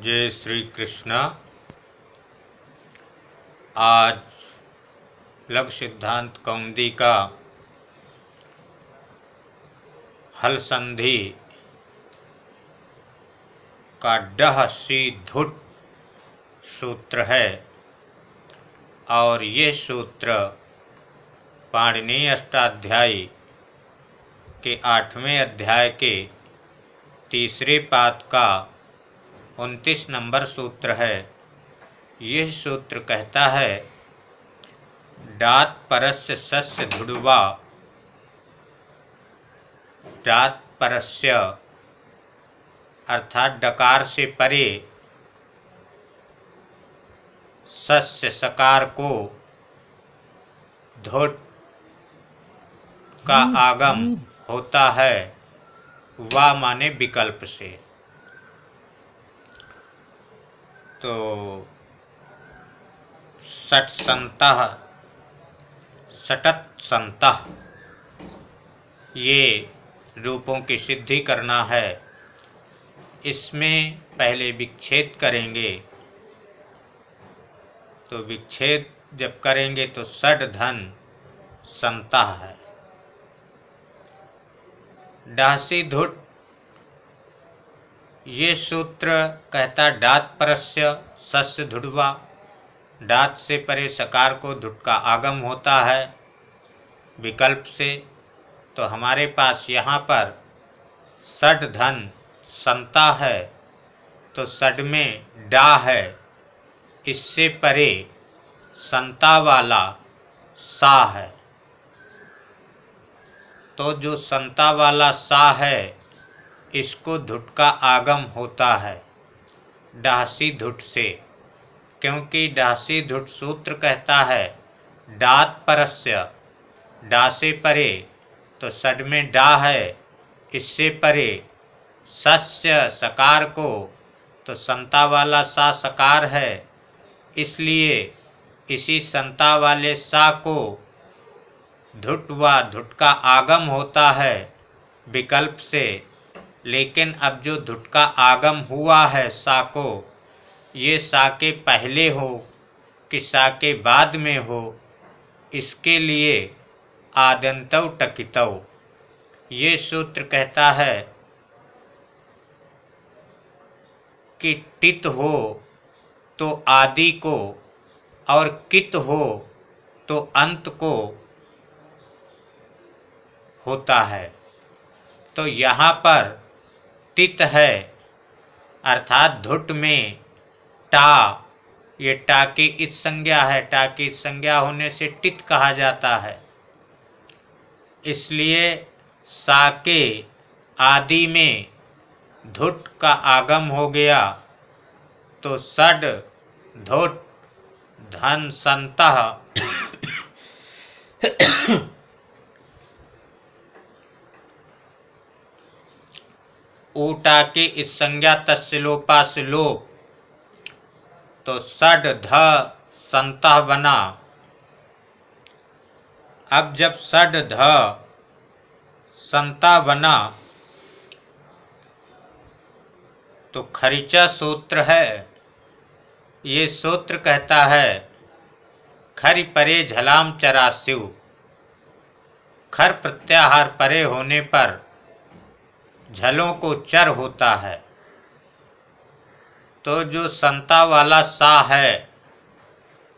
जय श्री कृष्णा आज लग सिद्धांत कौंदी का हल संधि का डह सी धुट सूत्र है और ये सूत्र पाणनीय अष्टाध्यायी के आठवें अध्याय के तीसरे पाद का उनतीस नंबर सूत्र है यह सूत्र कहता है डात परस्य सस्य धुड़ुवा डात परस्य अर्थात डकार से परे सस्य सकार को धोट का हम्म, आगम हम्म। होता है वा माने विकल्प से तो सट संत सटत संत ये रूपों की सिद्धि करना है इसमें पहले विच्छेद करेंगे तो विच्छेद जब करेंगे तो सट धन संत है डासी धुट ये सूत्र कहता डात परस्य सस्य धुड़वा डात से परे सकार को धुट का आगम होता है विकल्प से तो हमारे पास यहाँ पर सड धन संता है तो सड में डा है इससे परे संता वाला सा है तो जो संता वाला सा है इसको धुट का आगम होता है डासी धुट से क्योंकि डासी धुट सूत्र कहता है डात परस्य डासे परे तो सड में डा है इससे परे सस्य सकार को तो संता वाला सा सकार है इसलिए इसी संता वाले सा को धुट व धुट का आगम होता है विकल्प से लेकिन अब जो धुटका आगम हुआ है को ये सा के पहले हो कि सा के बाद में हो इसके लिए आदंतव टकितव ये सूत्र कहता है कि टित हो तो आदि को और कित हो तो अंत को होता है तो यहाँ पर तित है अर्थात धुट में टा ये टा की इस संज्ञा है टा की संज्ञा होने से टित कहा जाता है इसलिए साके आदि में धुट का आगम हो गया तो सड धुट धन संत ऊटा के इस संज्ञा तस्लोपा तो सड ध संत बना अब जब सड ध संता बना तो खरीचा सूत्र है ये सूत्र कहता है खरि परे झलाम चरास्यु खर प्रत्याहार परे होने पर झलों को चर होता है तो जो संता वाला सा है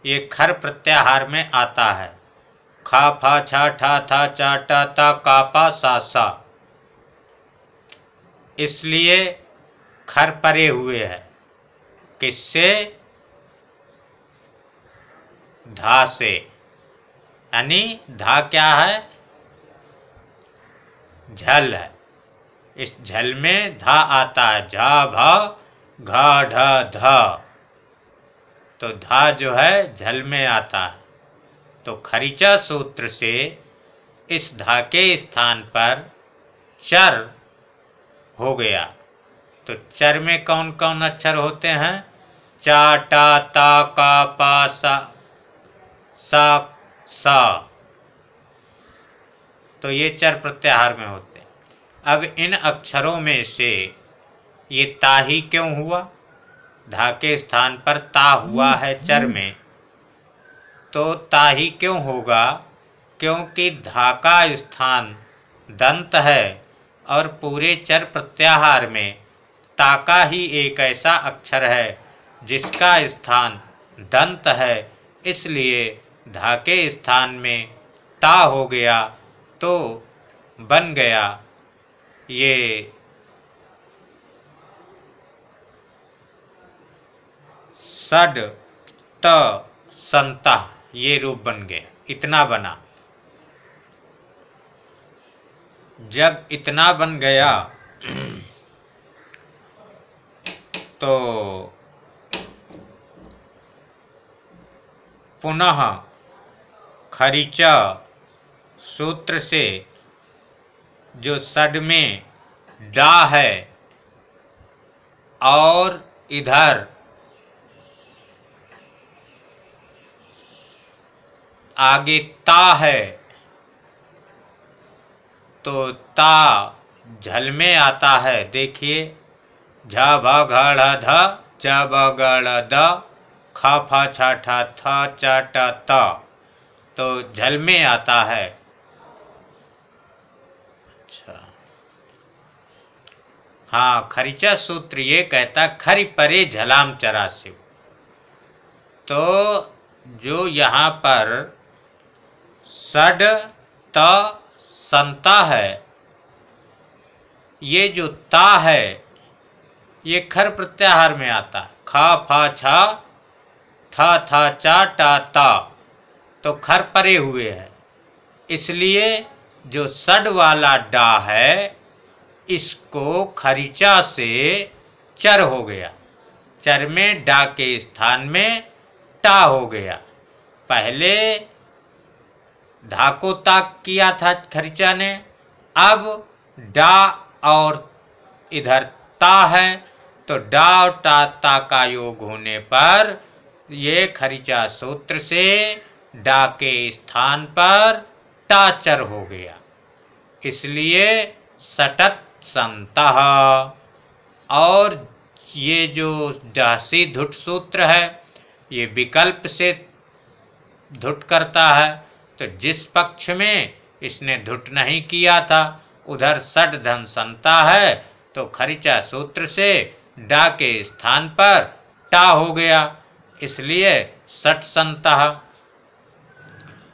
ये खर प्रत्याहार में आता है खा फा छा ठा था चा टा ता पा सा सा इसलिए खर परे हुए है किससे धा से यानी धा क्या है झल है इस झल में धा आता है झा भा घा ढा धा तो धा जो है झल में आता है तो खरीचा सूत्र से इस धा के स्थान पर चर हो गया तो चर में कौन कौन अक्षर होते हैं चा टा ता का पा सा सा सा तो ये चर प्रत्याहार में होते अब इन अक्षरों में से ये ता ही क्यों हुआ धा के स्थान पर ता हुआ है चर में तो ता ही क्यों होगा क्योंकि धा का स्थान दंत है और पूरे चर प्रत्याहार में ताका ही एक ऐसा अक्षर है जिसका स्थान दंत है इसलिए धा के स्थान में ता हो गया तो बन गया ये सड त संता ये रूप बन गए इतना बना जब इतना बन गया तो पुनः खरीचा सूत्र से जो सड में डा है और इधर आगे ता है तो ता झल में आता है देखिए झ भ घ ध च ब ग द ख फ छ ठ थ च ट त तो झल में आता है अच्छा हाँ खरीचा सूत्र ये कहता खरी परे झलाम चरा शिव तो जो यहाँ पर सड त संता है ये जो ता है ये खर प्रत्याहार में आता है खा फा छा था था चा टा ता तो खर परे हुए हैं इसलिए जो सड वाला डा है इसको खरीचा से चर हो गया चर में डा के स्थान में टा हो गया पहले धाको ताक किया था खरीचा ने अब डा और इधर ता है तो डा और टा ता का योग होने पर ये खरीचा सूत्र से डा के स्थान पर सट्टाचर हो गया इसलिए सटत संतः और ये जो दासी धुट सूत्र है ये विकल्प से धुट करता है तो जिस पक्ष में इसने धुट नहीं किया था उधर सट धन संता है तो खरीचा सूत्र से डा के स्थान पर टा हो गया इसलिए सट संता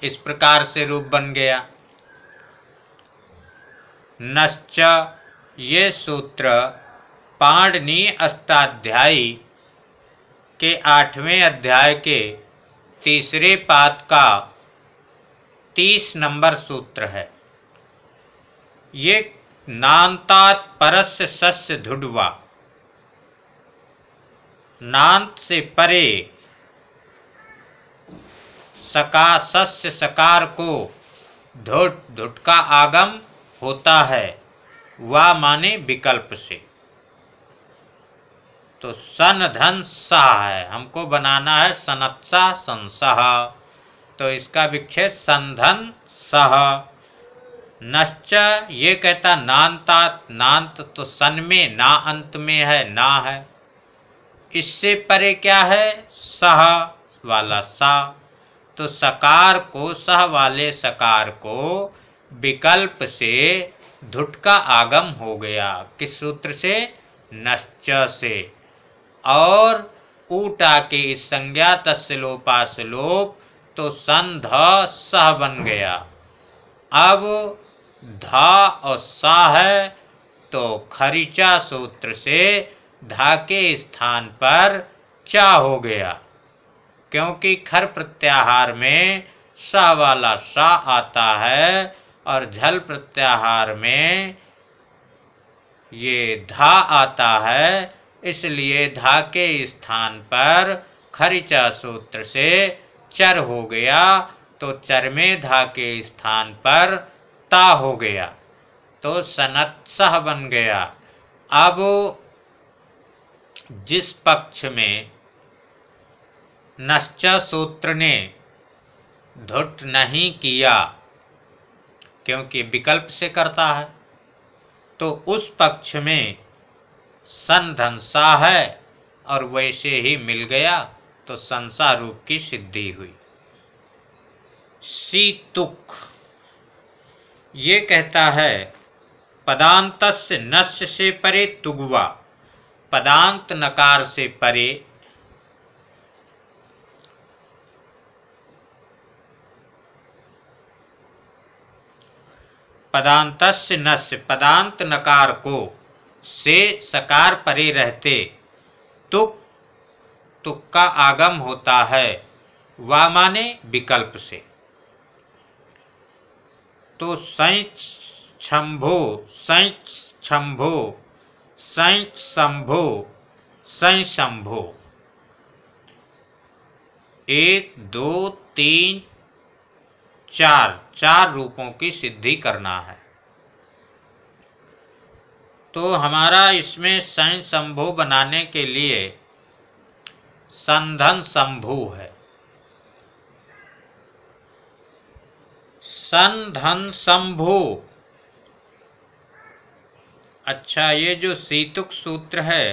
इस प्रकार से रूप बन गया नश्च ये सूत्र पाणनी अष्टाध्यायी के आठवें अध्याय के तीसरे पात का तीस नंबर सूत्र है ये नानतात परस्य सस्य धुडवा नांत से परे सका सस्य सकार को धुट धुट का आगम होता है वा माने विकल्प से तो सन धन सह है हमको बनाना है सनत्सा संसह तो इसका विक्षेप संधन सह नश्च ये कहता नानता नांत तो सन में ना अंत में है ना है इससे परे क्या है सह वाला सा तो सकार को सह वाले सकार को विकल्प से धुट का आगम हो गया किस सूत्र से नश्च से और ऊटा के इस संज्ञा तस्लोपासलोप तो सन ध सह बन गया अब धा और सा है तो खरीचा सूत्र से धा के स्थान पर चा हो गया क्योंकि खर प्रत्याहार में सा वाला सा आता है और झल प्रत्याहार में ये धा आता है इसलिए धा के स्थान पर खरिचा सूत्र से चर हो गया तो चर में धा के स्थान पर ता हो गया तो सनत्सह बन गया अब जिस पक्ष में नश्च सूत्र ने धुट नहीं किया क्योंकि विकल्प से करता है तो उस पक्ष में संधंसा है और वैसे ही मिल गया तो संसार रूप की सिद्धि हुई तुक ये कहता है पदांत नश्य से परे तुगवा पदांत नकार से परे पदांतस्य नस्य पदांत नकार को से सकार परे रहते तुक तुक का आगम होता है वामाने विकल्प से तो सैच छंभो सैच छंभो सैच शंभो संभो एक दो तीन चार चार रूपों की सिद्धि करना है तो हमारा इसमें सैन शंभु बनाने के लिए संधन शंभु है संधन शंभु अच्छा ये जो सीतुक सूत्र है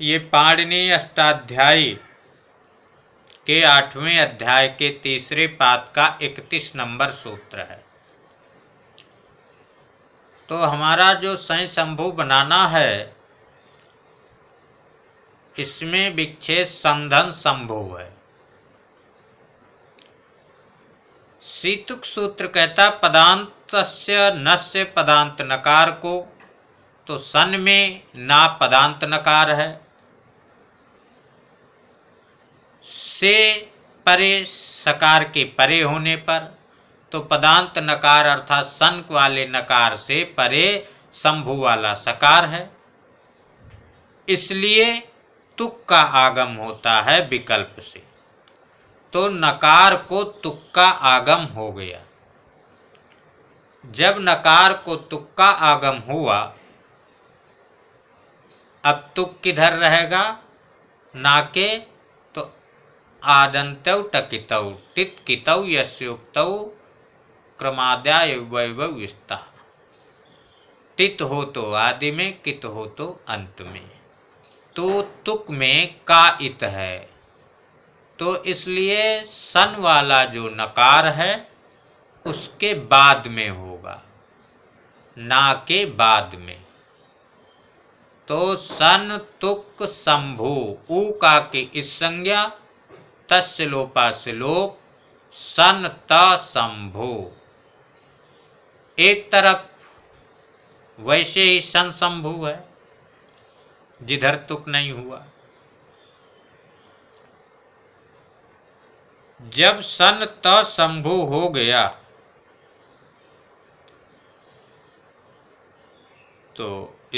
ये पाणनीय अष्टाध्यायी के आठवें अध्याय के तीसरे पाद का इकतीस नंबर सूत्र है तो हमारा जो सय शंभु बनाना है इसमें विच्छेद संधन संभव है सीतुक सूत्र कहता पदांत नस्य पदांत नकार को तो सन में ना पदांत नकार है से परे सकार के परे होने पर तो पदांत नकार अर्थात संक वाले नकार से परे शंभु वाला सकार है इसलिए तुक का आगम होता है विकल्प से तो नकार को तुक का आगम हो गया जब नकार को तुक का आगम हुआ अब तुक किधर रहेगा ना के आदंतौ टकितौ टित कितौ यस्योक्तौ क्रमाद्याय वैभव टित हो तो आदि में कित हो तो अंत में तो तुक में का इत है तो इसलिए सन वाला जो नकार है उसके बाद में होगा ना के बाद में तो सन तुक संभू ऊ का के इस संज्ञा तस्य लोपा लोप सन तंभो एक तरफ वैसे ही सन संभु है जिधर तुक नहीं हुआ जब सन तंभु हो गया तो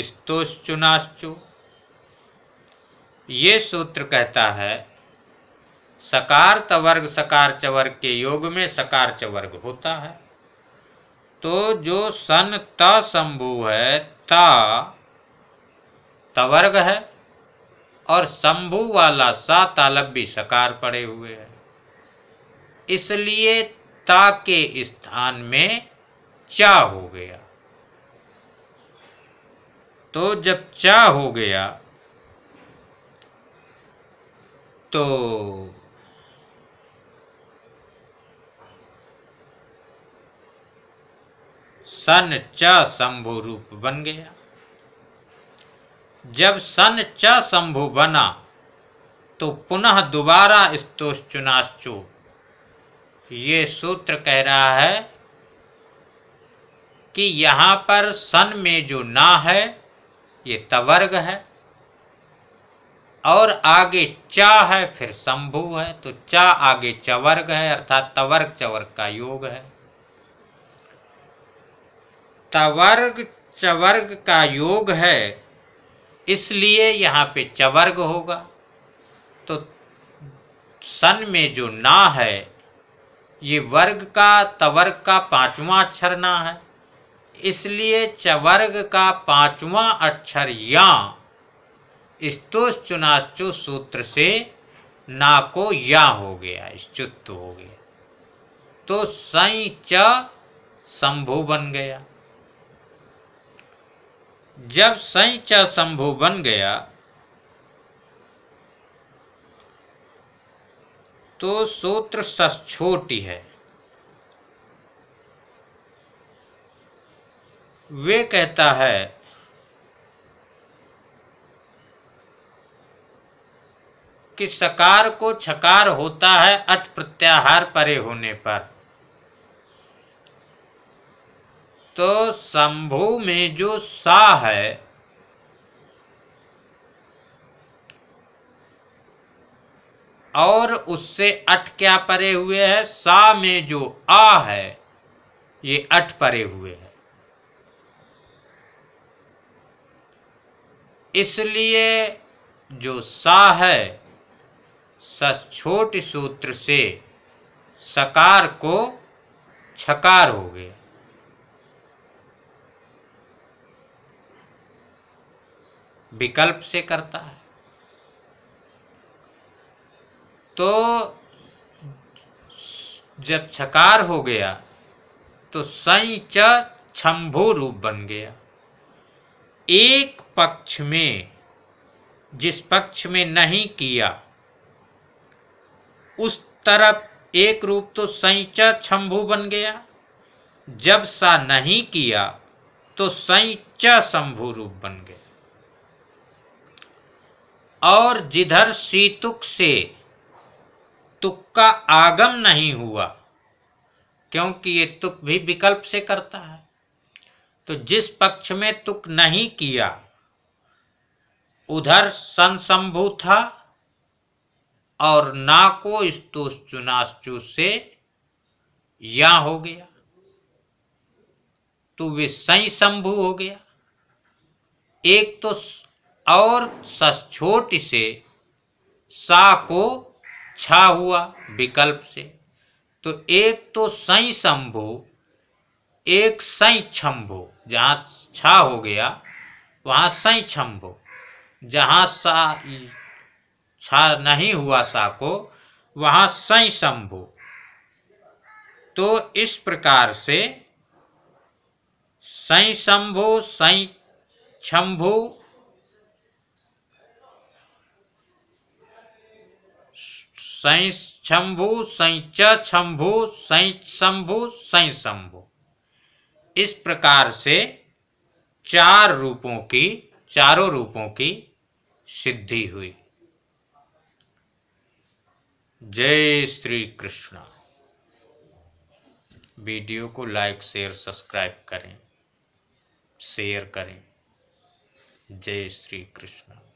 स्तोश्चुनाश्चु ये सूत्र कहता है सकार तवर्ग सकार चवर्ग के योग में सकार चवर्ग होता है तो जो सन त शंभु है ता तवर्ग है और शंभु वाला सा तालब भी सकार पड़े हुए है इसलिए ता के स्थान में चा हो गया तो जब चा हो गया तो सन च शंभु रूप बन गया जब सन च शंभु बना तो पुनः दोबारा स्तोष चुनाश्चु ये सूत्र कह रहा है कि यहाँ पर सन में जो ना है ये तवर्ग है और आगे चा है फिर शंभु है तो चा आगे चवर्ग है अर्थात तवर्ग चवर्ग का योग है तवर्ग चवर्ग का योग है इसलिए यहाँ पे चवर्ग होगा तो सन में जो ना है ये वर्ग का तवर्ग का पांचवा अक्षर ना है इसलिए चवर्ग का पांचवा अक्षर या स्तुष सूत्र से ना को या हो गया स्तुत्व हो गया तो सई च शंभु बन गया जब संचा शंभु बन गया तो सूत्र सस छोटी है वे कहता है कि सकार को छकार होता है अट प्रत्याहार परे होने पर तो शंभु में जो सा है और उससे अठ क्या परे हुए है सा में जो आ है ये अठ परे हुए है इसलिए जो सा है छोट सूत्र से सकार को छकार हो गया विकल्प से करता है तो जब छकार हो गया तो सई छंभू रूप बन गया एक पक्ष में जिस पक्ष में नहीं किया उस तरफ एक रूप तो संच शंभु बन गया जब सा नहीं किया तो संच शंभु रूप बन गया और जिधर सीतुक से तुक का आगम नहीं हुआ क्योंकि ये तुक भी विकल्प से करता है तो जिस पक्ष में तुक नहीं किया उधर संसंभु था और ना को स्तोष चुनाचू से या हो गया तो वे संभु हो गया एक तो और सछोट से सा को छा हुआ विकल्प से तो एक तो सई संभो एक सई छम्भो जहाँ छा हो गया वहाँ सई छम्भो जहाँ सा छा नहीं हुआ सा को वहाँ सई शंभो तो इस प्रकार से सई शंभो सई छम्भो शंभु संच शंभु संच शंभु संय शंभु इस प्रकार से चार रूपों की चारों रूपों की सिद्धि हुई जय श्री कृष्ण वीडियो को लाइक शेयर सब्सक्राइब करें शेयर करें जय श्री कृष्ण